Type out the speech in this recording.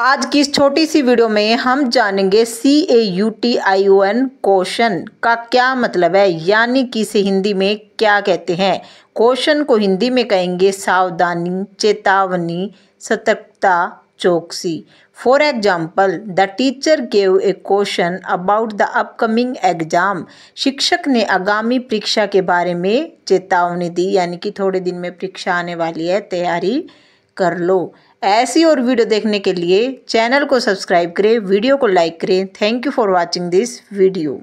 आज की इस छोटी सी वीडियो में हम जानेंगे C A U T I O N question का क्या मतलब है यानी कि इसे हिंदी में क्या कहते हैं क्वेश्चन को हिंदी में कहेंगे सावधानी चेतावनी सतर्कता चौकसी for example the teacher gave a question about the upcoming exam शिक्षक ने आगामी परीक्षा के बारे में चेतावनी दी यानी कि थोड़े दिन में परीक्षा आने वाली है तैयारी कर लो ऐसी और वीडियो देखने के लिए चैनल को सब्सक्राइब करें वीडियो को लाइक करें thank you for watching this video